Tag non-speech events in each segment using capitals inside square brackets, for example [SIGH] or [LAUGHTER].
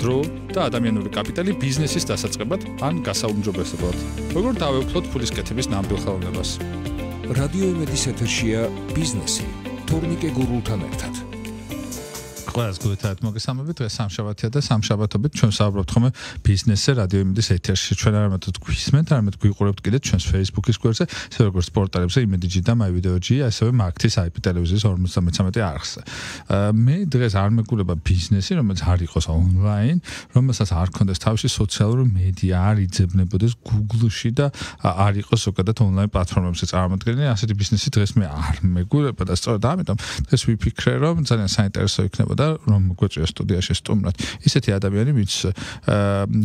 დრო და ადამიანური კაპიტალი ბიზნესის დასაწყებად ან გასაუმჯობესებლად. როგორ დავეუფლოთ ფულის კეთების ნამდვილ ხელოვნებას? რადიო იმედის ეთერშია ბიზნესი. თორნიკე გურულთან ერთად. ყველას გუთათ მოგესალმებით დღეს სამშაბათია და სამშაბათობით ჩვენ საუბრობთ ხოლმე ბიზნესზე რადიო იმედის ეთერში ჩვენ არამედ გვისმენთ არამედ გვიყურებთ კიდე ჩვენს Facebook-ის გვერდზე ისე როგორც პორტალებზე imedg-ში და myvideo-ში ასევე Markt-ის IP ტელევიზიის 53 არხზე მე დღეს არ მეკულება ბიზნესი რომელიც არ იყოს online რომელსაც არ კონდეს თავში სოციალური მედია არ იძებნებოდეს Google-ში და არ იყოს უკეთეთ online პლატფორმებზე წარმოადგენენ ასეთი ბიზნესი დღეს მე არ მეკულება და სწორედ ამიტომ დღეს ვიფიქრე რომ ძალიან საინტერესო იქნებოდა რომ გვეწია სტუდიაში სტუმრად. ისეთი ადამიანები, ვინც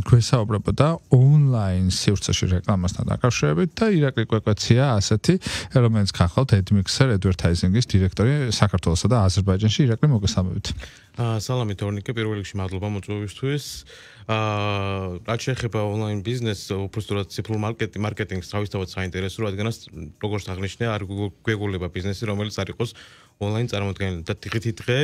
გვესაუბრებოდა ონლაინ სივრცეში რეკლამასთან დაკავშირებით და ირაკლი კვეკვეცია ასეთი, რომელიც ხახავთ Admixer Advertising-ის დირექტორი საქართველოსა და აზერბაიჯანში ირაკლი მოგესალმებით. აა სალამით ორნიკე, პირველ რიგში მადლობა მოწვევისთვის. აა რაც შეეხება ონლაინ ბიზნესს, უბრალოდ ციფრულ მარკეტინგ მარკეტინგს თავისთავად საინტერესო, რადგანაც როგორც აღნიშნე, არ გვეგულება ბიზნესი, რომელიც არ იყოს ონლაინ წარმოდგენილი და დღითი დღე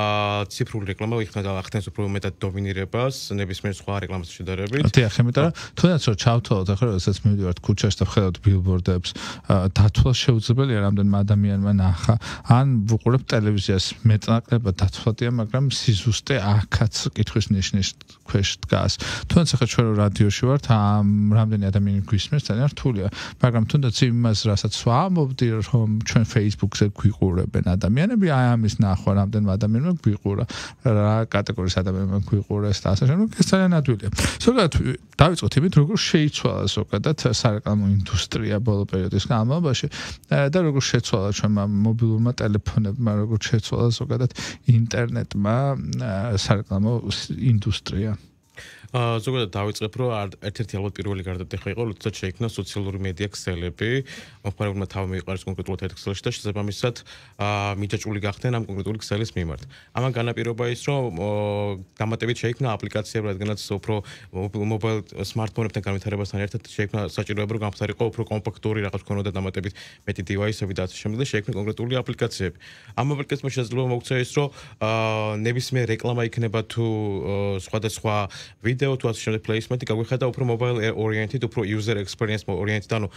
აა ციფრული რეკლამა იქნება ახდენს უფრო მეტად დომინირებას ნებისმიერ სხვა რეკლამასთან შედარებით. დიახ, ხე მეტად. თუნდაც რომ ჩავთვალოთ ახლა როდესაც მივდივართ ქუჩაში და ვხედავთ ბილბორდებს, დათვლა შეუძლებელია რამდენიმე ადამიანმა ნახა. ან ვუყურებ ტელევიზიას მეტნაკლება დათვლადია, მაგრამ სიზუსტე აქაც კითხვის ნიშნის ქვეშ დგას. თუნდაც ახლა ჩვენ რადიოში ვართ, ამ რამდენი ადამიანი გვისმენს, ძალიან რთულია. მაგრამ თუნდაც იმას რასაც ვამბობდი, რომ ჩვენ Facebook-ზე გვიყურებენ ადამიანები აი ამის ნახვა რამდენ ადამიანმა გვიყურა რა კატეგორიის ადამიანმა გვიყურეს და ასე შემდეგ ეს ძალიან ადვილია ზოგადად დავიწყოთ იმით როგორ შეიცვალა ზოგადად სარეკლამო ინდუსტრია ბოლო პერიოდის განმავლობაში და როგორ შეცვალა ჩვენმა მობილურმა ტელეფონებმა როგორ შეცვალა ზოგადად ინტერნეტმა სარეკლამო ინდუსტრია ზოგადად დავიწყებ, რომ ერთ-ერთი ალბათ პირველი გარდატეხა იყო, როდესაც შეიქმნა სოციალური მედია ქსელები. მოხარებულმა თავი მიიყარეს კონკრეტულად ერთ ქსელში და შესაბამისად მიჭაჭული გახდნენ ამ კონკრეტული ქსელის მიმართ. ამან განაპირობა ის, რომ დამატებით შეიქმნა აპლიკაციები, რადგანაც უფრო მობილ smartphone-ებთან განვითარებასთან ერთად შეიქმნა საჭიროება, რომ გამხდარიყო უფრო კომპაქტური რაღაც ქონოდა დამატებით მეტი device-ები და ასე შემდეგ და შეიქმნა კონკრეტული აპლიკაციები. ამ აპლიკაციებს შესაძლოა მოგცეს, რომ ნებისმიერ რეკლამა იქნება თუ სხვადასხვა ვიდეო ვიდეო თუ ასე შემდეგ პლეისმენტი გაგვეხადა უფრო mobile oriented, უფრო user experience oriented, ანუ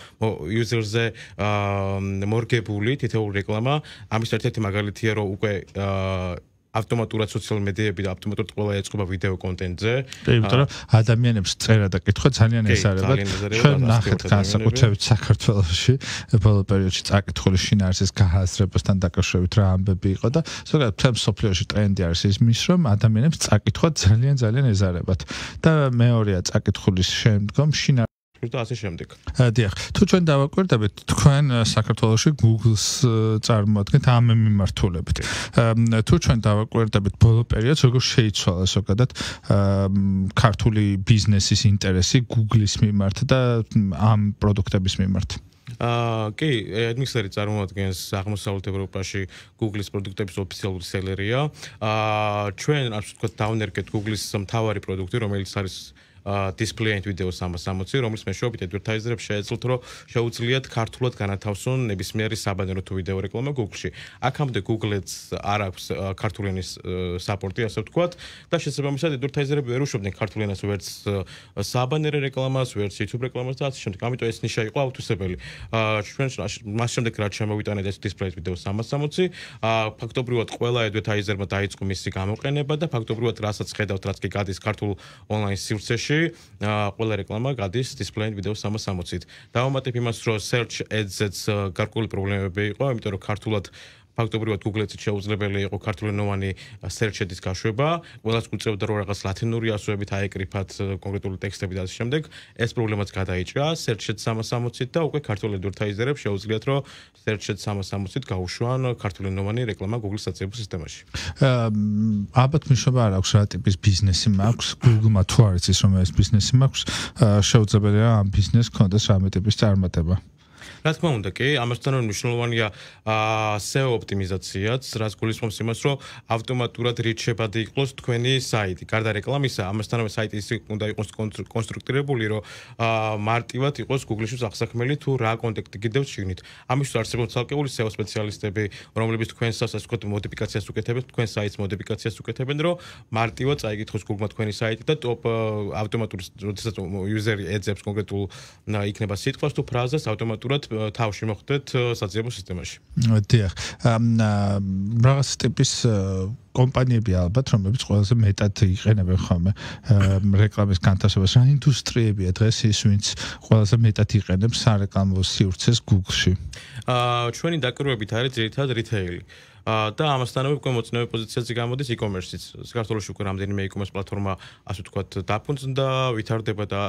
user-ზე აა მორგებული თითოეული რეკლამა. ამის ერთ-ერთი მაგალითია რომ უკვე აა ავტომატურად სოციალურ მედიებში და ავტომატურად ყველა ეწყობა ვიდეო კონტენტზე. და იმიტომ რომ ადამიანებს წერა და კითხვა ძალიან ესარება. ჩვენ ნახეთ განსაკუთრებით საქართველოში ბოლო პერიოდში წაკითხული შინაარსის გაასრებასთან დაკავშირებით რა ამბები იყო და ზოგადად თქვენ სოციალურში ტრენდი არის ის მის რომ ადამიანებს წაკითხვა ძალიან ძალიან ეზარებათ. და მეორეა წაკითხულის შემდგომ შინაარსი დავაკვირდით და ასე შემდეგ. დიახ, თუ ჩვენ დავაკვირდებით, თქვენ საქართველოსში Google-ს წარმოადგენთ ამ მიმართულებით. თუ ჩვენ დავაკვირდებით ბოლო პერიოდს, როგორ შეიცვალა ზოგადად ქართული ბიზნესის ინტერესი Google-ის მიმართ და ამ პროდუქტების მიმართ. აა კი, ადმინისტრი წარმოადგენს აღმოსავლეთ ევროპაში Google-ის პროდუქტების ოფიციალურ სელერია. აა ჩვენ, ასე ვთქვათ, დავნერგეთ Google-ის მთავარი პროდუქტი, რომელიც არის აა display and video 360 რომლის მეშვეობით advertiser-ებს შეეძლოთ რომ შეუძლიათ ქართულად განათავსონ ნებისმიერი საბანერო თუ ვიდეო რეკლამა Google-ში. აქამდე Google-ს არ აქვს ქართულენის support-ი, ასე ვთქვათ, და შესაბამისად advertiser-ები ვერ უშობდნენ ქართულენას ვერც საბანერო რეკლამას, ვერც YouTube რეკლამას და ასე შემდეგ. ამიტომ ეს ნიშა იყო აუთუსებელი. ჩვენ მას შემდეგ რაც შემოვიტანეთ ეს display and video 360, ფაქტობრივად ყველა advertiser-მა დაიწყო მისი გამოყენება და ფაქტობრივად რასაც ხედავთ, რაც კი გადის ქართულ online სივრცეში ბოქსში ყველა რეკლამა გადის display video 360-ით. დავამატებ იმას, რომ search ads-ზეც გარკვეული პრობლემები იყო, იმიტომ რომ ქართულად ფაქტობრივად Google-ით შეუძლებელი იყო ქართული ნოვანი search-ების გაშვება, ყველას გულწევდა რომ რაღაც ლათინური ასოებით აეკრიფათ კონკრეტული ტექსტები და ამ შემდეგ ეს პრობლემაც გადაიჭრა search-ში 360-ით და უკვე ქართულ ადვერტაიზერებს შეუძლიათ რომ search-ში 360-ით გაუშვან ქართული ნოვანი რეკლამა Google-ის საწებო სისტემაში. აა ალბათ მნიშვნელობა არ აქვს რა ტიპის ბიზნესი მაქვს Google-მა თუ არის ის რომ ეს ბიზნესი მაქვს შეუძლებელია ამ ბიზნესს კონდეს რამე ტიპის წარმატება. რა თქმა უნდა კი ამასთან მნიშვნელოვანია SEO ოპტიმიზაციაც რაც გულისხმობს იმას რომ ავტომატურად რიჩებადი იყოს თქვენი საიტი გარდა რეკლამისა ამასთანავე საიტი ის უნდა იყოს კონსტრუქტირებული რომ მარტივად იყოს Google-ში ახსახმელი თუ რა კონტექსტი გიდევთ შიგნით ამისთვის არსებობს ცალკეული SEO სპეციალისტები რომლებიც თქვენს ასე ვთქვათ მოდიფიკაციას უკეთებენ თქვენს საიტს მოდიფიკაციას უკეთებენ რომ მარტივად წაიკითხოს Google-მა თქვენი საიტი და ტოპ ავტომატურად როდესაც user-ი ეძებს კონკრეტულ იქნება სიტყვას თუ ფრაზას ავტომატურად ალბათ თავში მოხდეთ საზიაბო სისტემაში. დიახ. ამ რაღაც ტიპის კომპანიები ალბათ რომლებიც ყველაზე მეტად იყენებენ ხოლმე რეკლამის განთავსებას. რა ინდუსტრიებია დღეს ის ვინც ყველაზე მეტად იყენებს სარეკლამო სივრცეს Google-ში? აა ჩვენი დაკვირვებით არის ძირითადად რიტეილი. და ამასთანავე უკვე მოწინავე პოზიციაზე გამოდის e-commerce-იც. საქართველოს უკვე რამდენიმე e-commerce პლატფორმა, ასე ვთქვათ, დაფუძნდა, ვითარდება და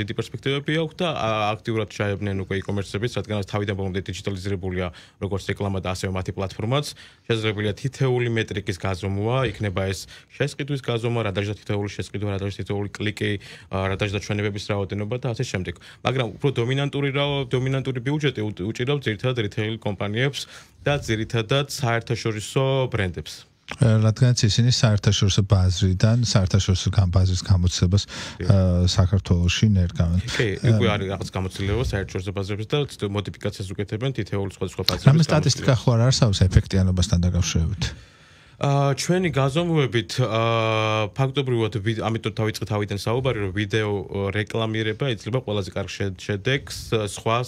დიდი პერსპექტივები აქვს და აქტიურად ჩაებნენ უკვე e-commerce-ებს, რადგანაც თავიდან ბოლომდე დიჯიტალიზირებულია როგორც რეკლამა და ასევე მათი პლატფორმაც. შესაძლებელია თითეული მეტრიკის გაზომვა, იქნება ეს შესყიდვის გაზომვა, რადგანაც თითეული შესყიდვა, რადგანაც თითეული კლიკი, რადგანაც ჩვენებების რაოდენობა და ასე შემდეგ. მაგრამ უფრო დომინანტური რა დომინანტური ბიუჯეტი უჭირავს ძირითადად რიტეილ კომპანიებს. და ძირითადად საერთაშორისო ბრენდებს რადგან ისინი საერთაშორისო ბაზრიდან საერთაშორისო გამბაზრის გამოცდებას საქართველოში ნერგავენ. კი, იგი არის რაღაც გამოცდილება საერთაშორისო ბაზრებს და მოდიფიკაციას უკეთებენ თითოეულ სხვადასხვა ბაზრებს. რამე სტატისტიკა ხო არ არსავს ეფექტიანობასთან დაკავშირებით? აა ჩვენი გაზომვებით ფაქტობრივად ამიტომ დავიწყე თავიდან საუბარი რომ ვიდეო რეკლამირება შეიძლება ყველაზე კარგ შედეგს სხვა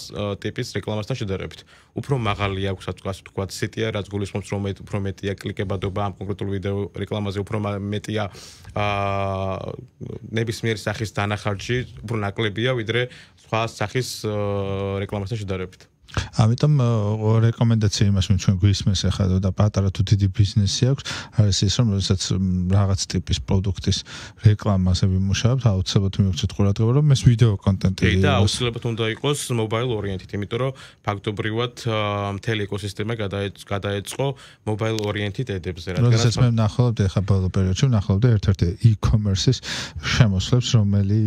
ტიპის რეკლამასთან შედარებით. უფრო მაღალი აქვს ასე ვთქვათ CTR, რაც გულისხმობს რომ მეტი უფრო მეტია კლიკებადობა ამ კონკრეტულ ვიდეო რეკლამაზე უფრო მეტია აა ნებისმიერ სახის დანახარჯი უფრო ნაკლებია ვიდრე სხვა სახის რეკლამასთან შედარებით. ამიტომ რეკომენდაცია იმას რომ ჩვენ გვისმეს ახლა და პატარა თუ დიდი ბიზნესი აქვს არის ის რომ როდესაც რაღაც ტიპის პროდუქტის რეკლამას ებმუშავებთ აუცილებლად მიიქცეთ ყურადღება რომ ეს ვიდეო კონტენტი იყოს და აუცილებლად უნდა იყოს მობაილ ორიენტით იმიტომ რომ ფაქტობრივად მთელი ეკოსისტემა გადაეწყო მობაილ ორიენტით ედებზე რადგან როდესაც მე ნახავდი ახლა ბოლო პერიოდში ნახავდი ერთ-ერთი e-commerce-ის შემოსლებს რომელი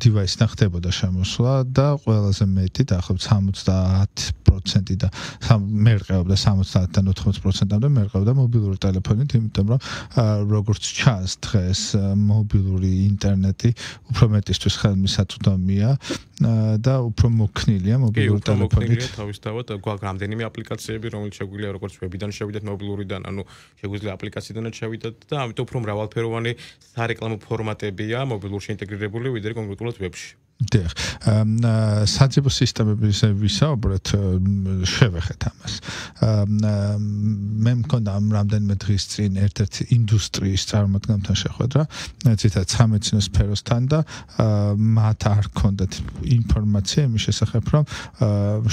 device-ს ნახდებოდა შემოსვლა და ყველაზე მეტი და ახლა 70% და მე რყევდა 70-დან 80%-ამდე მე რყევდა მობილური ტელეფონით, იმიტომ რომ როგორც ჩანს დღეს მობილური ინტერნეტი უფრო მეტისთვის ხელმისაწვდომია და უფრო მოქნილია მობილური ტელეფონით. მოქნილია თავისთავად გვაქვს რამდენიმე აპლიკაციები, რომელიც შეგვიძლია როგორც ვებიდან შევიდეთ მობილურიდან, ანუ შეგვიძლია აპლიკაციიდანაც შევიდეთ და ამიტომ უფრო მრავალფეროვანი სარეკლამო ფორმატებია მობილურში ინტეგრირებული, ვიდრე კონკრეტულად ვებში. დიახ. ამ საძიებო სისტემების ვისაუბრეთ, შევეხეთ ამას. ამ მე მქონდა ამ რამდენიმე დღის წინ ერთ-ერთ ინდუსტრიის წარმოადგენთან შეხვედრა, ცოტა სამეცნიერო სფეროსთან და მათ არ ქონდათ ინფორმაცია იმის შესახებ, რომ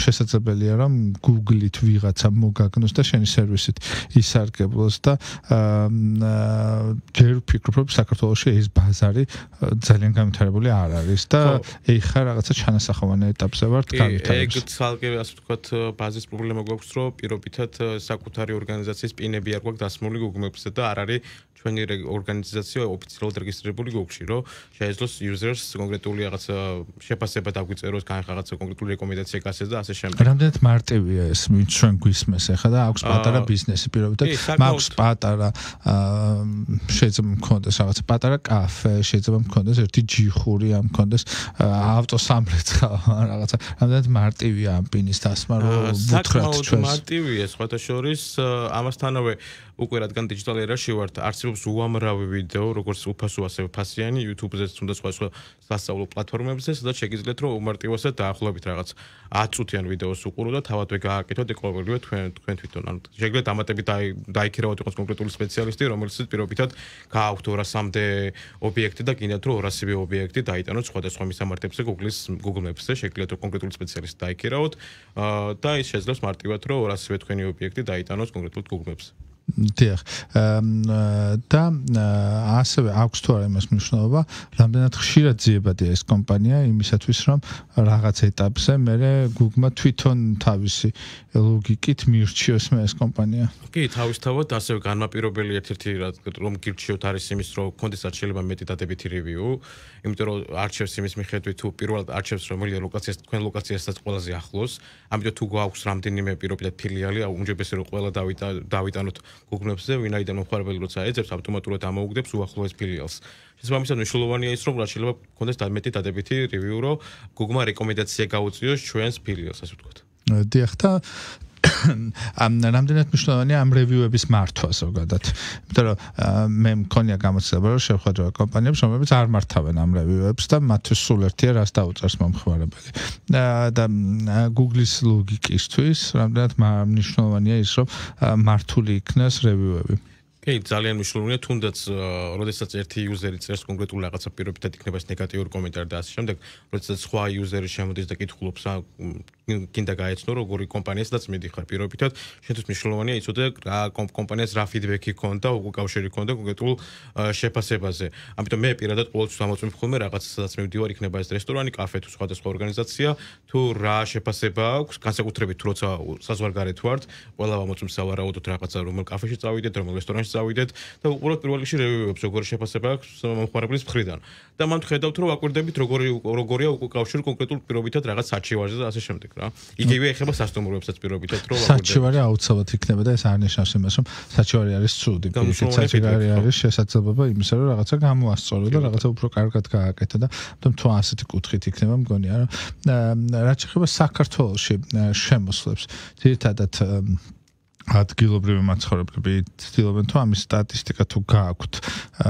შესაძლებელია რომ Google-ით ვიღაცა მოგაგნოს და შენი სერვისით ისარგებლოს და ჯერ ვფიქრობ, რომ საქართველოში ეს ბაზარი ძალიან განვითარებული არ არის და ეი ხა რაღაცა ჩანასახოვანი ეტაპზე ვართ განვითარებას. ეგ თალკი ასე ვთქვათ ბაზის პრობლემა გვაქვს რომ პირობითად საკუთარი ორგანიზაციის პინები არ გვაქვს დასმული გუგმებზე და არ არის ჩვენი ორგანიზაცია ოფიციალურად რეგისტრირებული გუგში რომ შეიძლება იუზერს კონკრეტული რაღაც შეფასება დაგვიწეროს განა რაღაცა კონკრეტული რეკომენდაცია გასცეს და ასე შემდეგ. რამდენად მარტივია ეს ჩვენ გვისმეს ახლა და აქვს პატარა ბიზნესი პირობითად მაქვს პატარა შეიძლება მქონდეს რაღაცა პატარა კაფე შეიძლება მქონდეს ერთი ჯიხური ამ მქონდეს აა ავტოსამბლეთა რაღაცა რამდენად მარტივია ამ პინის დასმა რო ვუთხრათ ჩვენს საკმაოდ მარტივია სხვათა შორის ამასთანავე უკვე რადგან დიჯიტალ ერაში ვართ, არსებობს უამრავი ვიდეო, როგორც უფასო ასე ფასიანი YouTube-ზეც, თუნდაც სხვა სხვა სასწავლო პლატფორმებზე, სადაც შეგიძლიათ რომ უმარტივოსად დაახლოებით რაღაც 10 წუთიან ვიდეოს უყურო და თავადვე გააკეთოთ ეკოლოგიურად თქვენ თქვენ თვითონ. ანუ შეგიძლიათ დამატებით დაიქირავოთ იყოს კონკრეტული სპეციალისტი, რომელიც პირობითად გააქვთ 200-მდე ობიექტი და გინდათ რომ 200-ივე ობიექტი დაიტანოთ სხვადასხვა მისამართებზე Google-ის Google Maps-ზე, შეგიძლიათ რომ კონკრეტული სპეციალისტი დაიქირავოთ და ის შეძლებს მარტივად რომ 200-ივე თქვენი ობიექტი დაიტანოს კონკრეტულ Google Maps-ზე. დიახ. და ასევე აქვს თუ არა იმას მნიშვნელობა, რამდენად ხშირად ძიებადია ეს კომპანია იმისათვის, რომ რაღაც ეტაპზე მე Google-მა თვითონ თავისი ლოგიკით მიირჩიოს მე ეს კომპანია. კი, თავისთავად ასევე განმაპირობელი ერთ-ერთი რომ გირჩიოთ არის იმის, რომ კონდეს არ შეიძლება მეტი დადებითი რევიუ, იმიტომ რომ არჩევს იმის მიხედვით თუ პირველად არჩევს რომელია ლოკაცია თქვენ ლოკაციასაც ყველაზე ახლოს, ამიტომ თუ გვაქვს რამდენიმე პირობი და ფილიალი, აუნჯებს რომ ყველა დავიტანოთ გუგნებსზე, ვინაიდან მომხმარებელი როცა ეძებს ავტომატურად ამოუგდებს უახლოეს ფილიალს. შესაბამისად, მნიშვნელოვანია ის, რომ რა შეიძლება გქონდეს დამეთი დადებითი რევიუ, რომ გუგმა რეკომენდაცია გაუწიოს ჩვენს ფილიალს, ასე ვთქვათ. დიახ, და ამ რამდენად მნიშვნელოვანია ამ რევიუების მართვა ზოგადად. იმიტომ რომ მე მქონია გამოცდილება რომ შეხვედრა კომპანიებს რომლებიც არ მართავენ ამ რევიუებს და მათთვის სულ ერთია რას დაუწერს მომხმარებელი. და Google-ის ლოგიკისთვის რამდენად მნიშვნელოვანია ის რომ მართული იქნას რევიუები. კი ძალიან მნიშვნელოვანია თუნდაც როდესაც ერთი იუზერი წერს კონკრეტული რაღაცა პირობით და იქნება ეს ნეგატიური კომენტარი და ასე შემდეგ როდესაც სხვა იუზერი შემოდის და კითხულობს რა კიდე გაეცნო როგორი კომპანიასაც მიდიხარ პირობითად შეთუ მნიშვნელოვანია იცოდე რა კომპანიას რა ფიდბექი ჰქონდა უკვე კავშირი ჰქონდა კონკრეტულ შეფასებაზე ამიტომ მე პირადად ყოველთვის ამოწმებ ხოლმე რაღაცასაც მივდივარ იქნება ეს რესტორანი კაფე თუ სხვა და სხვა ორგანიზაცია თუ რა შეფასება აქვს განსაკუთრებით თუ როცა საზღვარგარეთ ვართ ყველა ამოწმს სავარაუდოდ რაღაცა რომელ კაფეში წავიდეთ რომელ რესტორანში წავიდეთ და უყუროთ პირველ რიგში რევიუებს, როგორი შეფასება აქვს მომხმარებლის მხრიდან. და მან ხედავთ, რომ აკვირდებით როგორი როგორია უკავშირ კონკრეტულ პირობითად რაღაც საჩივარზე და ასე შემდეგ რა. იგივე ეხება სასტუმროებსაც პირობითად, რომ აკვირდებით. საჩივარი აუცილებლად იქნება და ეს არ ნიშნავს იმას, რომ საჩივარი არის ცუდი, პირობითად საჩივარი არის შესაძლებობა იმისა, რომ რაღაცა გამოასწორო და რაღაცა უფრო კარგად გააკეთო და მაგრამ თუ ასეთი კუთხით იქნება, მგონია რა. რაც შეხება საქართველოს შემოსლებს, თითქოსაც ადგილობრივი მაცხოვრებლები ცდილობენ თუ ამის სტატისტიკა თუ გააქვთ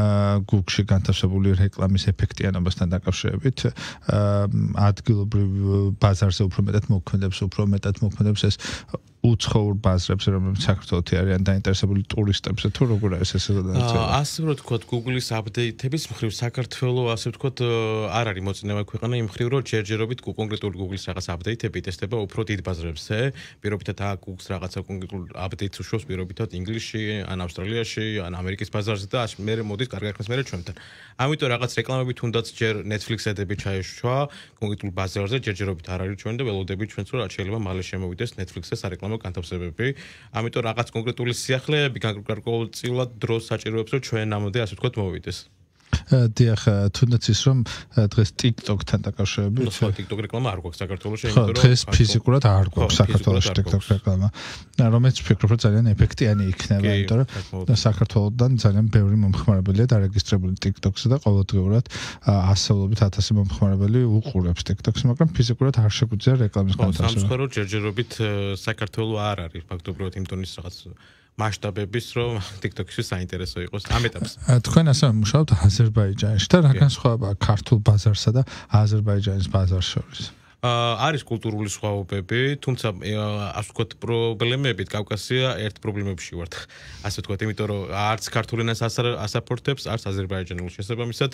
აა გუგში განთავსებული რეკლამის ეფექტიანობასთან დაკავშირებით აა ადგილობრივ ბაზარზე უფრო მეტად მოქმედებს უფრო მეტად მოქმედებს ეს უცხოურ ბაზრებს, რომელიც საქართველოს არიან დაინტერესებული ტურისტებს თუ როგორ არის ესე და ეს. აა, ასე რომ თქვა Google-ის აპდეიტების მხრივ საქართველოს ასე თქვა არ არის მოწინავე ქვეყანა იმ მხრივ, რომ ჯერჯერობით კონკრეტულ Google-ის რაღაც აპდეიტები ტესტება უფრო დიდ ბაზრებზე, პირობითად აა Google-ს რაღაცა კონკრეტულ აპდეიტს უშვებს პირობითად ინგლისში, ან ავსტრალიაში, ან ამერიკის ბაზარზე და მე მოდის კარგი ხნის მერე ჩვენთან. ამიტომ რაღაც რეკლამები თუნდაც ჯერ Netflix-ზე დები ჩაეშვა, კონკრეტულ ბაზარზე ჯერჯერობით არ არის ჩვენ და ველოდები ჩვენც რომ რა შეიძლება მალე შემოვიდეს Netflix-ზე სარეკლამო განთავსებები. ამიტომ რაღაც კონკრეტული სიახლეები განკარგულ წილად დროს საჭიროებს, რომ ჩვენ ამოდე ასე ვთქვათ მოვიდეს. დიახ თუნდაც ის რომ დღეს TikTok-თან დაკავშირებით ხო TikTok რეკლამა არ გვაქვს საქართველოს შეიძლება რომ დღეს ფიზიკურად არ გვაქვს საქართველოს TikTok რეკლამა რომელიც ფიქრობ რომ ძალიან ეფექტიანი იქნება იმიტომ რომ საქართველოსდან ძალიან ბევრი მომხმარებელია დარეგისტრირებული TikTok-ზე და ყოველდღურად ასეულობით ათასი მომხმარებელი უყურებს TikTok-ს მაგრამ ფიზიკურად არ შეგვიძლია რეკლამის გადაშენება ხო სამწუხაროდ ჯერჯერობით საქართველოს არ არის ფაქტობრივად იმ დონის რაღაც მასშტაბების რომ TikTok-ში საინტერესო იყოს ამ ეტაპს. თქვენ ასე მუშაობთ აზერბაიჯანში და რა განსხვავება ქართულ ბაზარსა და აზერბაიჯანის ბაზარს შორის? აა არის კულტურული სხვაობები, თუმცა ასე ვთქვათ, პრობლემებით კავკასია ერთ პრობლემებში ვართ. ასე ვთქვათ, იმიტომ რომ არც ქართულენას ასაპორტებს, არც აზერბაიჯანულ შესაბამისად,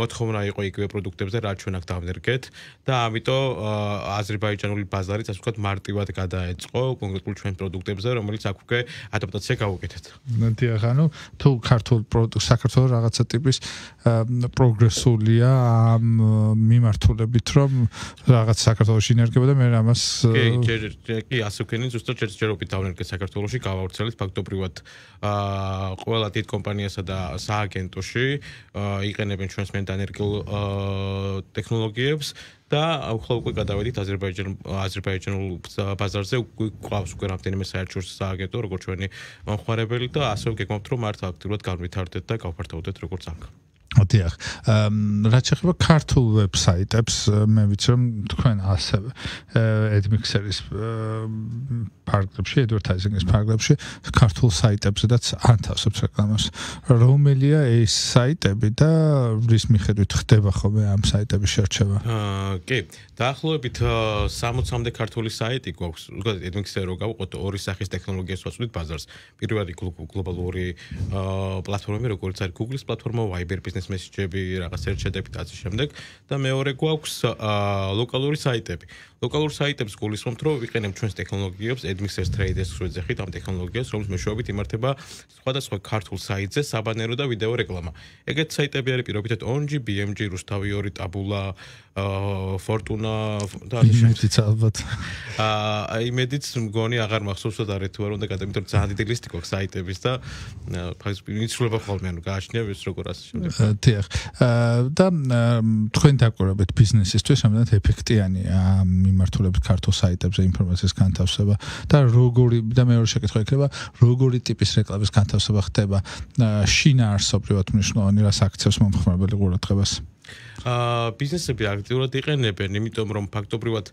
მოთხოვნა იყო იგივე პროდუქტებზე, რაც ჩვენ აქ დავნერგეთ და ამიტომ აზერბაიჯანული ბაზარიც ასე ვთქვათ მარტივად გადაეწყო კონკრეტულ ჩვენ პროდუქტებზე, რომელიც აქ უკვე ადაპტაცია გაუკეთეთ. დიახ, ხანუ თუ ქართულ პროდუქტს, საქართველოს რაღაცა ტიპის პროგრესულია ამ მიმართულებით, რომ რაღაც საქართველოში ინერგება და მე ამას კი ჯერ კი ასე ვქენი ზუსტად ჯერ ჯერობით დავნერგე საქართველოში გავავრცელეთ ფაქტობრივად აა ყველა დიდ კომპანიასა და სააგენტოში იყენებენ ჩვენს მენდანერგილ ტექნოლოგიებს და ახლა უკვე გადავედით აზერბაიჯან აზერბაიჯანულ ბაზარზე ყავს უკვე რამდენიმე საერთაშორის სააგენტო როგორც ჩვენი მომხმარებელი და ასე ვგეგმავთ რომ მართ აქტიურად გავმითარდეთ და გავფართოვდეთ როგორც ახლა დიახ. ამ რა შეიძლება ქართულ ვებსაიტებს მე ვიცი რომ თქვენ ასევე ედმიქსერის ფარგლებში, ედვერტაიზინგის ფარგლებში ქართულ საიტებსაც ანთავსებს რეკლამას. რომელია ეს საიტები და რის მიხედვით ხდება ხოლმე ამ საიტების შერჩევა? აა კი, დაახლოებით 60-მდე ქართული საიტი გვაქვს. უკვე ედმიქსერო გავყოთ ორი სახის ტექნოლოგიას ვაწვით ბაზარს. პირველი გლობალური პლატფორმები როგორც არის Google-ის პლატფორმა, Viber-ის ბიზნეს მესიჯები, რაღაც ერთ შედეგით ასე შემდეგ და მეორე გვაქვს ლოკალური საიტები. ლოკალურ საიტებს გულისხმობთ, რომ ვიყენებთ ჩვენს ტექნოლოგიებს, Admixer Traders-ს შეძახით ამ ტექნოლოგიას, რომლის მეშვეობით იმართება სხვადასხვა ქართულ საიტზე საბანერო და ვიდეო რეკლამა. ეგეთ საიტები არის პირობიტეთ ONG, BMG, Rustavi 2, Tabula, Fortuna და ისეთიც ალბათ. აა იმედიც მგონი აღარ მახსოვს და არ ეთუ არ უნდა გადაგმით, რომ ძალიან დიდი ლისტი გვაქვს საიტების და ინიცირება ხოლმე, ანუ გააჩნია ეს როგორ ასე შემდეგ. თიახ. აა და თქვენ დაკვირვებით ბიზნესისთვის რამდენად ეფექტიანია ამ მიმართულებს ქართო საიტებზე ინფორმაციის განთავსება და როგორი და მეორე შეკითხვა იქნება როგორი ტიპის რეკლამის განთავსება ხდება შინაარსობრივად მნიშვნელოვანი რას აქცევს მომხმარებელი ყურადღებას აა ბიზნესები აქტიურად იყენებენ, იმიტომ რომ ფაქტობრივად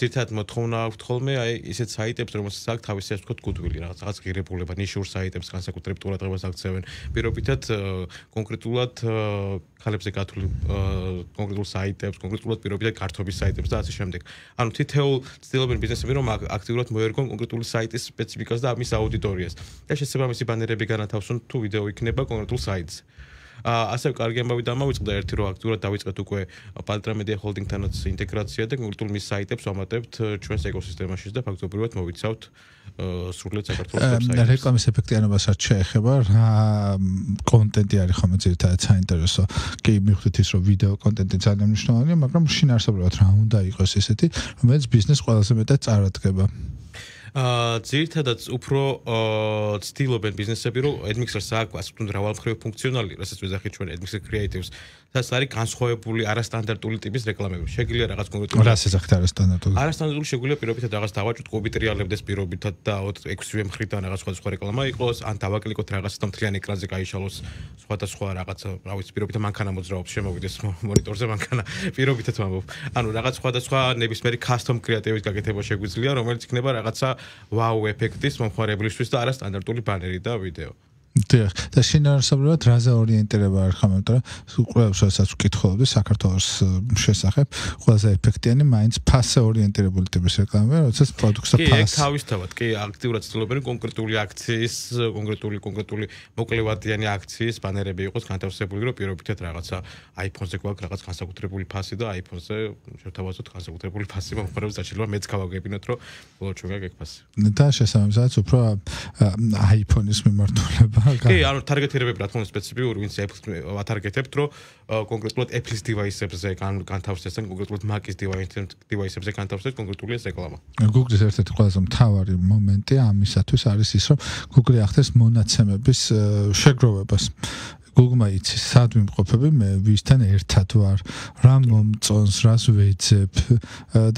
ცირთად მოთხოვნა აქვთ ხოლმე, აი ისეთ საიტებს, რომელსაც აქვს თავისი ასე ვთქვათ გუდვილი, რაღაც რაღაც ღირებულება, ნიშურ საიტებს განსაკუთრებით ყურადღებას აქცევენ. პირობითად კონკრეტულად ხალებზე გათვლილ კონკრეტულ საიტებს, კონკრეტულად პირობითად გართობის საიტებს და ასე შემდეგ. ანუ თითოეულ ცდილობენ ბიზნესები რომ აქტიურად მოერგონ კონკრეტული საიტის სპეციფიკას და მის აუდიტორიას. და შესაძლოა მისი ბანერები განათავსონ თუ ვიდეო იქნება კონკრეტულ საიტზე. ასე კარგი ამბავი დამავიწყდა ერთი რო აქტიურად დავიწყეთ უკვე პალტრა მედია ჰოლდინგთანაც ინტეგრაცია და კულტურ მის საიტებს ამატებთ э, ჩვენს ეკოსისტემაში და ფაქტობრივად მოიცავთ э, სრულად საქართველოს ვებსაიტს. რეკლამის ეფექტიანობას არ შეეხება რა კონტენტი არის ხომ ერთად საინტერესო. კი მიხვდით ის რომ ვიდეო კონტენტი ძალიან მნიშვნელოვანია, მაგრამ შინ არსებობთ რა უნდა იყოს ესეთი, რომელიც ბიზნესს ყველაზე მეტად წარადგენს. ძირითადად უფრო ცდილობენ ბიზნესები რომ admixer-ს აკვას თუნდაც რავალფრიო ფუნქციონალი, რასაც ვეძახით ჩვენ admixer creative-ს სადაც არის განსხვავებული არასტანდარტული ტიპის რეკლამები. შეგვიძლია რაღაც კონკრეტული რას ეძახთ არასტანდარტული? არასტანდარტული შეგვიძლია პირობითად რაღაც დავაჭოთ კუბიტრიალებდეს პირობითად და 6-ვე მხრიდან რაღაც სხვა სხვა რეკლამა იყოს, ან დავაკლიკოთ რაღაც და მთლიანი ეკრანზე გაიშალოს სხვა და სხვა რაღაც, რა ვიცი, პირობითად მანქანა მოძრაობს, შემოვიდეს მონიტორზე მანქანა, [LAUGHS] პირობითად ვამბობ. ანუ რაღაც სხვა და სხვა ნებისმიერი custom კრეატივის გაკეთება შეგვიძლია, რომელიც იქნება რაღაცა wow ეფექტის მომხმარებლისთვის და არასტანდარტული ბანერი და ვიდეო. დიახ, და შინაარსობრივად რაზე ორიენტირება არ ხამ, იმიტომ რომ უყურებს როდესაც ვკითხულობდი საქართველოს შესახებ, ყველაზე ეფექტიანი მაინც ფასე ორიენტირებული ტიპის რეკლამაა, როდესაც პროდუქტსა ფასი. კი, ეგ თავისთავად, კი, აქტიურად ცდილობენ კონკრეტული აქციის, კონკრეტული კონკრეტული მოკლევადიანი აქციის ბანერები იყოს განთავსებული, რომ პირობითად რაღაცა iPhone-ზე გვაქვს რაღაც განსაკუთრებული ფასი და iPhone-ზე შეთავაზოთ განსაკუთრებული ფასი, მაგრამ შეიძლება მეც გავაგებინოთ, რომ ბოლო ჩვენ გაგეკფასი. და შესაბამისად, უფრო iPhone-ის მიმართულება კი ანუ თარგეტირებები რა თქმა უნდა სპეციფიკური ვინც ათარგეტებთ რომ კონკრეტულად Apple-ის დივაისებზე განთავსდეს ან კონკრეტულად Mac-ის დივაისებზე განთავსდეს კონკრეტული რეკლამა Google-ის ერთ-ერთი ყველაზე მთავარი მომენტი ამისათვის არის ის რომ Google-ი ახდენს მონაცემების შეგროვებას გუგმა იცი სად ვიმყოფები მე ვისთან ერთად ვარ რა მომწონს რას ვეძებ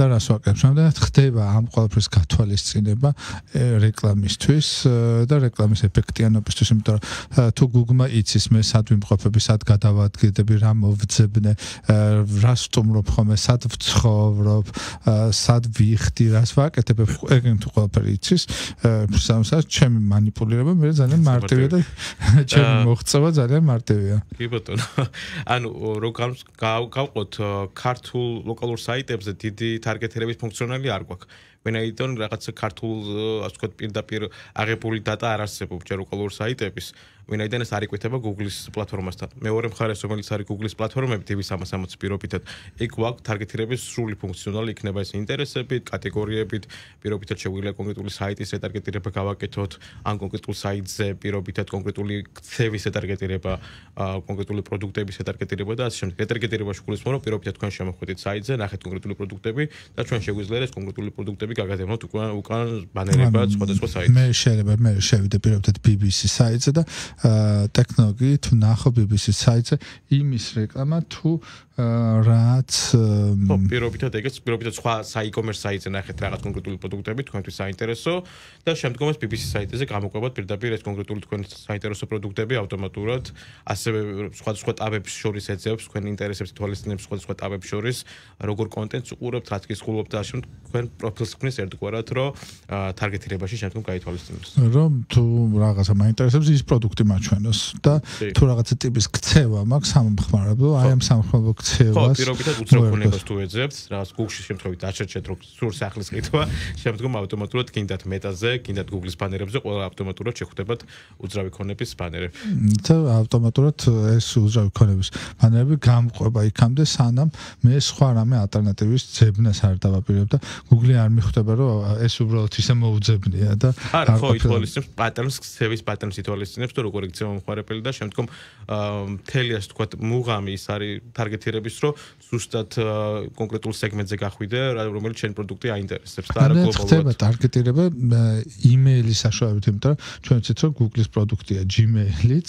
და რას ვაკეთებ შემდეგ ხდება ამ ყველაფრის გათვალისწინება რეკლამისთვის და რეკლამის ეფექტიანობისთვის იმიტომ რომ თუ გუგმა იცის მე სად ვიმყოფები სად გადავადგენდები რა მოვძებნე რა სტუმრობ ხოლმე სად ვცხოვრობ სად ვიხდი რას ვაკეთებ ეგენ თუ ყველაფერი იცის სამსაც ჩემი манипуლირება მე ძალიან მარტივია და ჩემი მოხწევა ძალიან მარტივია. კი ბატონო. [LAUGHS] ანუ როგორ გავყოთ ქართულ ლოკალურ საიტებზე დიდი таргетირების ფუნქციონალი არ გვაქვს. ვენაიდან რაღაცა ქართულ ასე ვთქვათ პირდაპირ აღებული დატა არ არსებობს ჯერ უკოლურ საიტებში. ვინაიდან ეს არ იკვეთება Google-ის პლატფორმასთან. მეორე მხარეს, რომელიც არის Google-ის პლატფორმები, TV360 პირობითად, ეგ ვაკ ტარგეტირების სრული ფუნქციონალი იქნება ეს ინტერესები, კატეგორიებით, პირობითად შეგვიძლია კონკრეტული საიტის ტარგეტირება გავაკეთოთ, ან კონკრეტულ საიტზე პირობითად კონკრეტული ქცევის ტარგეტირება, კონკრეტული პროდუქტების ტარგეტირება და ასე შემდეგ. ტარგეტირებაში გულისხმობთ, პირობითად თქვენ შემოხვედით საიტზე, ნახეთ კონკრეტული პროდუქტები და თქვენ შეგვიძლია ეს კონკრეტული პროდუქტები გაგაზრდოთ უკან ბანერებად სხვადასხვა საიტზე. მე შეიძლება მე შევიდე პირობითად BBC საიტზე და ტექნოლოგიით ნახობების საიტზე იმის რეკლამა თუ რაც ხო პირობითად ეგეც პირობითად სხვა საიკომერს საიტზე ნახეთ რაღაც კონკრეტული პროდუქტები თქვენთვის საინტერესო და შემდგომაც BBC საიტზე გამოყვებათ პირდაპირ ეს კონკრეტული თქვენ საინტერესო პროდუქტები ავტომატურად ასევე სხვა სხვა ტაბებს შორის ეძებს თქვენ ინტერესებს თვალისწინებს სხვა სხვა ტაბებს შორის როგორ კონტენტს უყურებთ რაც გისხულობთ და შემდგომ თქვენ პროფილს ქნის ერთგვარად რომ თარგეტირებაში შემდგომ გაითვალისწინოს რომ თუ რაღაცა მაინტერესებს ის პროდუქტი მაჩვენოს და თუ რაღაცა ტიპის ქცევა მაქვს სამხმარებლო აი ამ სამხმარებლო მოქცევას. ხო, პირობითად უცხო ქონებას თუ ეძებთ, რას Google-ში შემთხვევით დაჭერჭეთ, რომ სურს ახლის ყიდვა, შემდგომ ავტომატურად კიდათ მეტაზე, კიდათ Google-ის ბანერებზე ყველა ავტომატურად შეხვდებათ უძრავი ქონების ბანერები. და ავტომატურად ეს უძრავი ქონების ბანერები გამყვება იქამდე, სანამ მე სხვა რამე ალტერნატივის ძებნას არ დავაპირებ და Google-ი არ მიხვდება, რომ ეს უბრალოდ ისე მოუძებნია და არ ხო ითვალისწინებს პატერნს, ქცევის პატერნს ითვალისწინებს, თუ როგორი ქცევა მომხარებელი და შემდგომ მთელი ასე თქვა მუღამი ის არის targeting ნაკერების რომ ზუსტად კონკრეტულ სეგმენტზე გახვიდე, რომელიც შენ პროდუქტი აინტერესებს და არა გლობალურად. ანუ ხდება ტარგეტირება იმეილის საშუალებით, იმიტომ რომ ჩვენ ვიცით რომ Google-ის პროდუქტია Gmail-იც.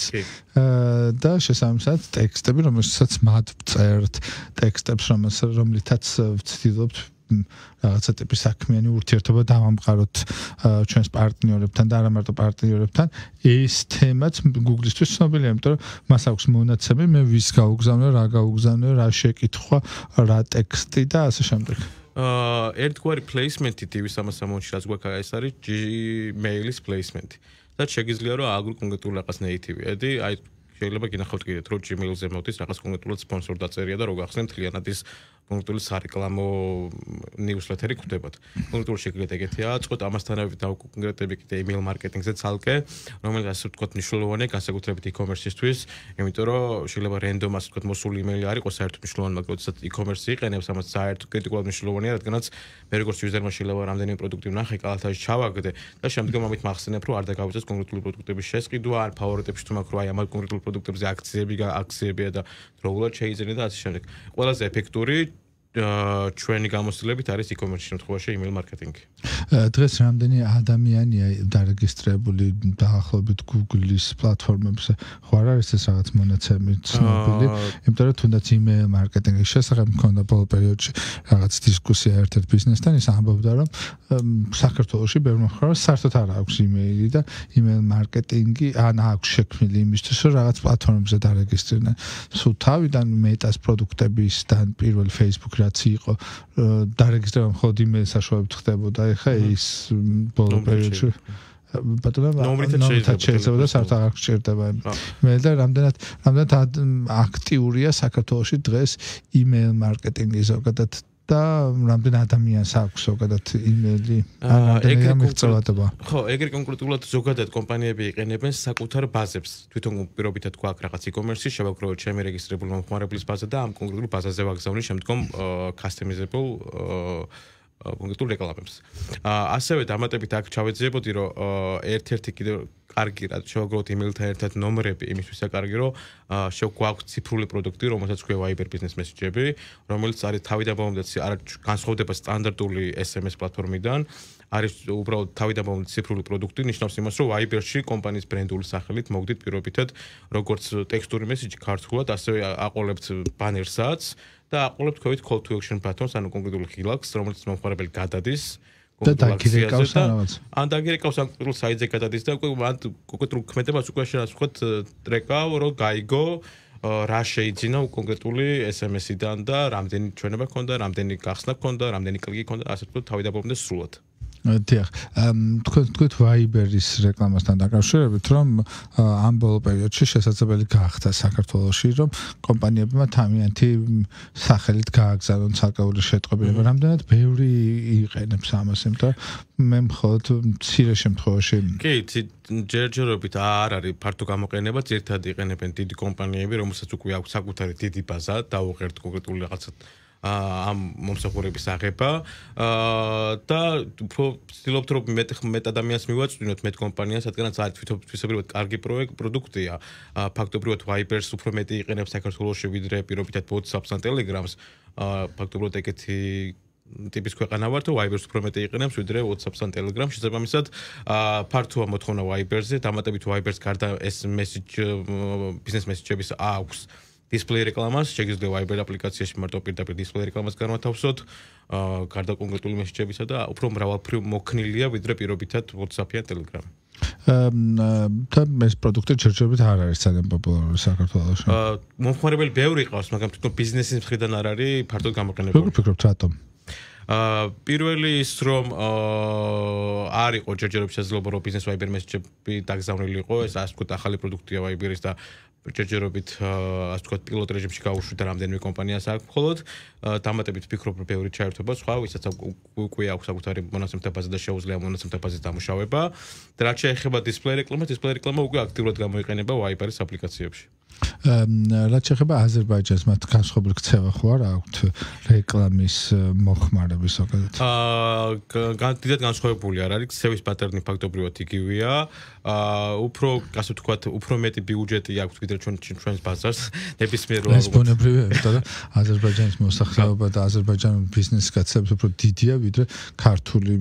და შესაბამისად ტექსტები, რომელსაც მათ წერთ, ტექსტებს, რომელსაც რომლითაც ვწtildeობთ რაღაცა ტიპის საქმიანი ურთიერთობა დავამყაროთ ჩვენს პარტნიორებთან და არა მარტო პარტნიორებთან. ეს თემაც Google-ისთვის ცნობილია, იმიტომ რომ მას აქვს მონაცემები, მე ვის გავგზავნე, რა გავგზავნე, რა შეკითხვა, რა ტექსტი და ასე შემდეგ. აა э, ერთგვარი placement-ი TV360-ში რაც გვაქვს ეს არის G-mail-ის placement-ი. სადაც შეიძლება რომ აგრ კონკრეტულ რაღაც native-ი. ედი აი შეიძლება გინახავთ კიდე თუ Gmail-ზე მოვდის რაღაც კონკრეტულად სპონსორ დაწერია და როგორ ახსენე მთლიანად ის მონიტორული სარეკლამო ნიუსლეტერი გვხვდებათ. მონიტორული შეგვიძლია ეგეთია, წყვეტ ამასთანავე დაუკონკრეტები კიდე email marketing-ზე ძალკე, რომელიც ასე ვთქვათ მნიშვნელოვანია განსაკუთრებით e-commerce-ისთვის, იმიტომ რომ შეიძლება random-ას ვთქვათ მოსული email-ი არ იყოს საერთოდ მნიშვნელოვანი, მაგრამ როდესაც e-commerce იყენებს ამას საერთოდ კრიტიკულად მნიშვნელოვანია, რადგანაც მე როგორც user-მა შეიძლება რამდენიმე პროდუქტი ვნახე, კალათაში ჩავაგდე და შემდგომ ამით მახსენებ, რომ არ დაგავიწყოს კონკრეტული პროდუქტების შესყიდვა, არ ფავორიტებში თუ მაქვს რა აი ამ კონკრეტულ პროდუქტებზე აქციები, აქციებია და დროულად შეიძლება და ასე შემდეგ. ყველაზე ეფექტური ჩვენი გამოცდილებით არის e-commerce შემთხვევაში email marketing. დღეს რამდენი ადამიანია დარეგისტრირებული დაახლოებით Google-ის პლატფორმებზე? ხო არ არის ეს რაღაც მონაცემი ცნობილი? იმიტომ რომ თუნდაც email marketing-ის შესახებ მქონდა ბოლო პერიოდში რაღაც დისკუსია ერთ-ერთ ბიზნესთან, ის ამბობდა რომ საქართველოში ბევრი მოხდა, საერთოდ არ აქვს email-ი და email marketing-ი ან აქვს შექმნილი იმისთვის, რომ რაღაც პლატფორმებზე დარეგისტრირდნენ. სულ თავიდან Meta-ს პროდუქტებისთან პირველ Facebook რაც იყო დარეგისტრება მხოლოდ იმ საშუალებით ხდებოდა ეხა ის ბოლო პერიოდში ბატონო ნომრითაც შეიძლება და საერთოდ არ გჭირდება მე და რამდენად რამდენად აქტიურია საქართველოში დღეს იმეილ მარკეტინგი ზოგადად და რამდენ ადამიანს აქვს ზოგადად იმედი ეგრე მიღწევადობა ხო ეგრე კონკრეტულად ზოგადად კომპანიები იყენებენ საკუთარ ბაზებს თვითონ პირობითად გვაქვს რაღაც e-commerce-ი შევაკროვოთ ჩემი რეგისტრირებული მომხმარებლის ბაზა და ამ კონკრეტულ ბაზაზე ვაგზავნი შემდგომ კასტომიზებულ აა კონკრეტულ რეკლამებს. ა ასევე დამატებით აქ ჩავეძიებოდი რომ ერთ-ერთი კიდე კარგი რა შეგვაგროთ იმელთან ერთად ნომრები იმისთვის საკარგი რომ შეგვაქვს ციფრული პროდუქტი რომელსაც ქვია Viber Business Message-ები, რომელიც არის თავიდან ბავშვებს არ განსხვავდება სტანდარტული SMS პლატფორმიდან. არის უბრალოდ თავიდან ბავშვებს ციფრული პროდუქტი ნიშნავს იმას რომ Viber-ში კომპანიის ბრენდული სახელით მოგდით პირობითად როგორც ტექსტური მესიჯი ქართულად ასევე აყოლებთ ბანერსაც და აყოლებთ COVID call to action ბატონს, ანუ კონკრეტულ ხილავს, რომელიც მომხმარებელი გადადის და დაგირეკავს რაღაც. ან დაგირეკავს ან საიტზე გადადის და უკვე ან კონკრეტულ ქმედებას უკვე შეასხოთ ტრეკავ, რომ გაიგო რა შეიძლება კონკრეტული SMS-იდან და რამდენი ჩვენება ქონდა, რამდენი გახსნა ქონდა, რამდენი კლიკი ქონდა, ასე თუ თავი დაბომდეს სრულად. დიახ. თქვენ თქვით Viber-ის რეკლამასთან დაკავშირებით, რომ ამ ბოლო პერიოდში შესაძლებელი გახდა საქართველოსში, რომ კომპანიებმა თამიანთი სახელით გააგზავნონ საკავშირო შეტყობინება. რამდენად ბევრი იყენებს ამას, ამიტომ მე მხოლოდ მცირე შემთხვევაში. კი, ჯერჯერობით არ არის ფართო გამოყენება, ერთად იყენებენ დიდი კომპანიები, რომელსაც უკვე აქვს საკუთარი დიდი ბაზა და უღერთ კონკრეტული რაღაცა ამ მომსახურების აღება და უფრო ვცდილობთ რომ მეტ მეტ ადამიანს მივაწვდინოთ მეტ კომპანიას, რადგანაც არის თვითონ კარგი პროექტია. ფაქტობრივად Viber-ს უფრო მეტი იყენებს საქართველოსში ვიდრე პირობითად WhatsApp-ს ან Telegram-ს. ფაქტობრივად ეგეთი ტიპის ქვეყანა ვართო Viber-ს უფრო მეტი იყენებს ვიდრე WhatsApp-ს ან Telegram-ში. შესაბამისად, ფართოა მოთხოვნა Viber-ზე, დამატებით Viber-ს გარდა SMS-ის business message-ების აქვს. დისპლეი რეკლამას, შეგიძლია Viber აპლიკაციაში მარტო პირდაპირ დისპლეი რეკლამას განვითავსოთ, აა გარდა კონკრეტული მესჯებისა და უფრო მრავალფრი მოქნილია ვიდრე პირობითად WhatsApp-ია Telegram-ი. აა და მეს პროდუქტი ჩერჩებით არ არის ძალიან პოპულარული საქართველოში. აა მომხმარებელი ბევრი ყავს, მაგრამ თვითონ ბიზნესის მხრიდან არ არის ფართოდ გამოყენებული. როგორ ფიქრობთ რატომ? აა პირველი ის რომ აა არისო ჯერჯერობით შესაძლებლობა რომ ბიზნეს Viber მესჯები დაგზავნილიყო, ეს ასე ვთქვათ ახალი პროდუქტია Viber-ის და ჯერჯერობით ასე ვთქვათ პილოტ რეჟიმში გავუშვით და რამდენიმე კომპანიას აქვს მხოლოდ დამატებით ფიქრობ რომ ბევრი ჩაერთვება სხვა ვისაც უკვე აქვს საკუთარი მონაცემთა ბაზა და შეუძლია მონაცემთა ბაზის დამუშავება და რაც შეეხება დისპლეი რეკლამას დისპლეი რეკლამა უკვე აქტიურად გამოიყენება Viber-ის აპლიკაციებში რაც შეეხება აზერბაიჯანს, მათ განსხვავებული ქცევა ხო არა აქვთ რეკლამის მოხმარების ოკეთ. აა დიდად განსხვავებული არ არის ქცევის პატერნი ფაქტობრივად იგივეა. აა უფრო, ასე ვთქვათ, უფრო მეტი ბიუჯეტი აქვს ვიდრე ჩვენ ჩვენს ბაზარს. [LAUGHS] ნებისმიერ როლს. ეს ბუნებრივია, იმიტომ რომ [LAUGHS] აზერბაიჯანის მოსახლეობა და აზერბაიჯანის ბიზნესი კაცებს უფრო დიდია ვიდრე ქართული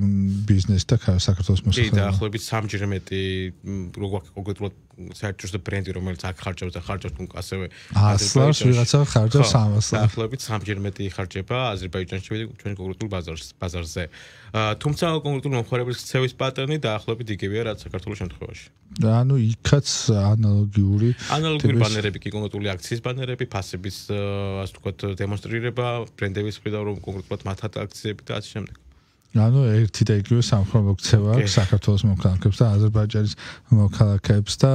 ბიზნესი და საქართველოს მოსახლეობა. კი, დაახლოებით 3 ჯერ მეტი როგორ კონკრეტულად საერთოდ ზე ბრენდი რომელიც აქ ხარჯავს და ხარჯავს თუ ასევე აზერბაიჯანში ვიღაცა ხარჯავს 300 დაახლოებით 3ჯერ მეტი ხარჯება აზერბაიჯანში ჩვენ კონკრეტულ ბაზარს ბაზარზე თუმცა კონკრეტულ მომხმარებლის ქცევის პატერნი დაახლოებით იგივეა რაც საქართველოს შემთხვევაში და ანუ იქაც ანალოგიური ანალოგიური ბანერები კი კონკრეტული აქციის ბანერები ფასების ასე ვთქვათ დემონსტრირება ბრენდების მხრიდან რომ კონკრეტულად მათ ატაქციები და ასე შემდეგ ანუ ერთი და იგივე სამხრეთ ოქცევა აქვს საქართველოს მოქალაქეებს და აზერბაიჯანის მოქალაქეებს და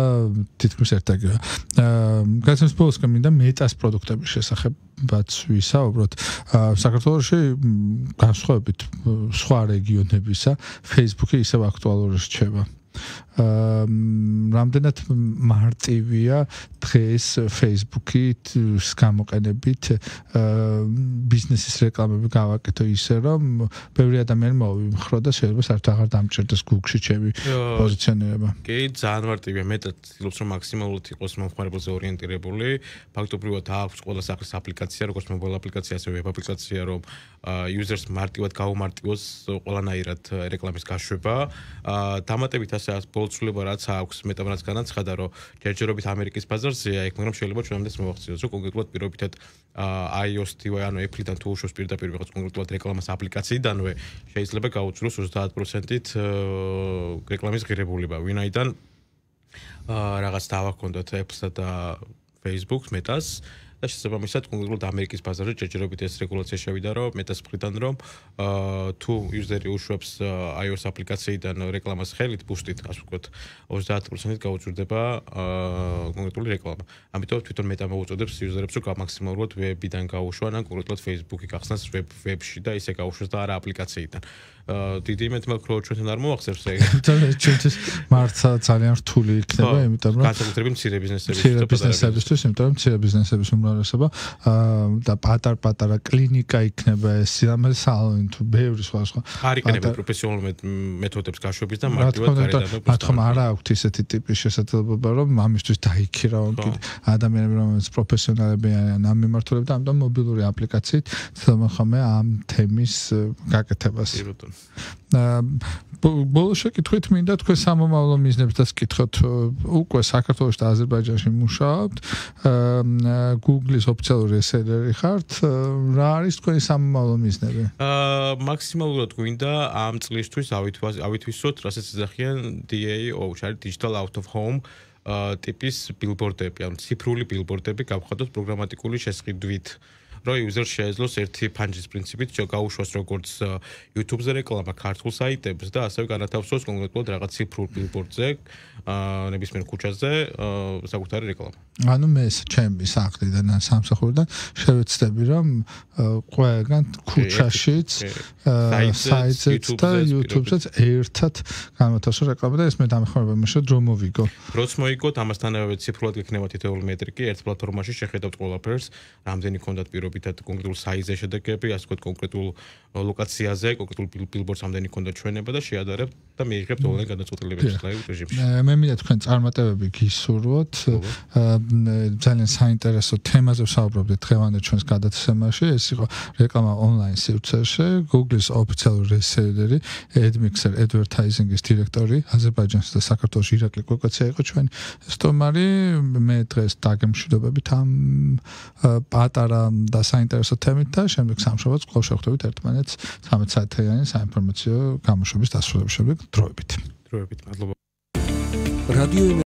თითქმის ერთად. აა გასაოცარ სპორტს კომენდა მეტას პროდუქტების შესახებ ბაცვისა, უბრალოდ საქართველოსში განსხვავებით სხვა რეგიონებისა, Facebook-ი ისევ აქტუალური რჩება. აა რამდენად მარტივია დღეს Facebook-ით გამოყენებით აა ბიზნესის რეკლამები გავაკეთო ისე რომ ბევრი ადამიანი მოვიმხრო და შეიძლება საერთოდ აღარ დამჭერდეს Google-ში ჩემი პოზიციონირება. კი, ძალიან მარტივია. მეტად ცდილობს რომ მაქსიმალურად იყოს მომხმარებელზე ორიენტირებული. ფაქტობრივად აქვს ყველა სახის აპლიკაცია, როგორც mobile აპლიკაცია, ასევე web აპლიკაცია, რომ აა users მარტივად გაუმარტივოს ყველანაირად რეკლამის გაშვება. აა დამატებით ასე ასე შესაძლებლობა რაც აქვს მეტად რაც განაცხადა რომ ჯერჯერობით ამერიკის ბაზარზეა იქ მაგრამ შეიძლება ჩვენამდეც მოახციოს რომ კონკრეტულად პირობითად iOS TV ანუ Apple-დან თუ უშვებს პირდაპირ ვიღაც კონკრეტულად რეკლამას აპლიკაციიდანვე შეიძლება გაუწროს 30%-ით რეკლამის ღირებულება ვინაიდან რაღაც დავა გქონდათ Apple-სა და Facebook-ს მეტას და შესაბამისად კონკრეტულად ამერიკის ბაზარზე ჯერჯერობით ეს რეგულაცია შევიდა რომ მეტას მხრიდან რომ თუ იუზერი უშვებს iOS აპლიკაციიდან რეკლამას ხელით ბუსტით ასე ვთქვათ 50%-ით გაუჭirdება კონკრეტული რეკლამა ამიტომ თვითონ მეტა მოუწოდებს იუზერებს რომ გამაქსიმალურად ვებიდან გაუშვან ან კონკრეტულად Facebook-ი გახსნას ვებ ვებში და ისე გაუშვოს და არა აპლიკაციიდან აა დიდი მეტ მაქრო ჩვენთან არ მოახსენებს ეგ. ჩვენთვის მარცა ძალიან რთული იქნება, იმიტომ რომ განსაკუთრებით მცირე ბიზნესებისთვის. მცირე ბიზნესებისთვის, იმიტომ რომ მცირე ბიზნესებს უმრ უმრავლესობა და პატარ-პატარა კლინიკა იქნება ეს სიამაზე სალონი თუ ბევრი სხვა სხვა არ იქნება პროფესიონალ მეთოდებს გაშვების და მარტივად გარეთ და თქო არა აქვთ ისეთი ტიპის შესაძლებლობა რომ ამისთვის დაიქირავონ კიდე ადამიანები რომელიც პროფესიონალები არიან ამ მიმართულებით და ამიტომ მობილური აპლიკაციით ხოლმე ამ თემის გაკეთებას ბოლოს შეკითხვით მინდა თქვენ სამომავლო მიზნებსაც კითხოთ უკვე საქართველოს და აზერბაიჯანში მუშაობთ აა Google-ის ოფიციალური სერვერი ხართ, რა არის თქვენი სამომავლო მიზნები? აა მაქსიმალურად გვინდა ამ წლისთვის ავითვისოთ, რასაც ეძახიან DAO, ჩარი Digital Out of Home ტიპის ბილბორდები, ანუ ციფრული ბილბორდები გავხადოთ პროგრამატიკული შესყიდვით. აა რომ იუზერ შეეძლოს ერთი ფანჯის პრინციპით გაუშვას როგორც YouTube-ზე რეკლამა ქართულ საიტებს და ასევე განათავსოს კონკრეტულად რაღაც ციფრულ ბილბორდზე, აა ნებისმიერ ქუჩაზე საკუთარი რეკლამა. ანუ მე ჩემი სახლიდან ან სამსახურიდან შევეცდები რომ ყველგან ქუჩაშიც საიტებს და YouTube-საც ერთად განათავსოს რეკლამა და ეს მე დამეხმარება იმაში რომ მოვიგო. როც მოიგოთ ამასთანავე ციფრულად გექნება თითოეული მეტრიკი ერთ პლატფორმაში შეხედავთ ყველაფერს რამდენი კონდატ პირო მეშვეობითად კონკრეტულ საიზზე შედეგები, ასე ვთქვათ კონკრეტულ ლოკაციაზე, კონკრეტულ ბილბორდს ამდენი ქონდა ჩვენება და შეადარებ და მიიღებ ონლაინ განაცხადებს რეჟიმში. მე მინდა თქვენ წარმატებები გისურვოთ. ძალიან საინტერესო თემაზე ვსაუბრობდით დღევანდელ ჩვენს გადაცემაში. ეს იყო რეკლამა ონლაინ სივრცეში, Google-ის ოფიციალური რესელერი, AdMixer Advertising-ის დირექტორი, აზერბაიჯანის და საქართველოს ირაკლი კოკაცია იყო ჩვენი სტომარი. მე დღეს დაგემშვიდობებით ამ პატარა და საინტერესო თემით და შემდეგ სამშაბათს კვლავ შევხვდებით ერთმანეთს 13 საათიანი საინფორმაციო გამოშვების დასრულების შემდეგ დროებით. დროებით, მადლობა. რადიო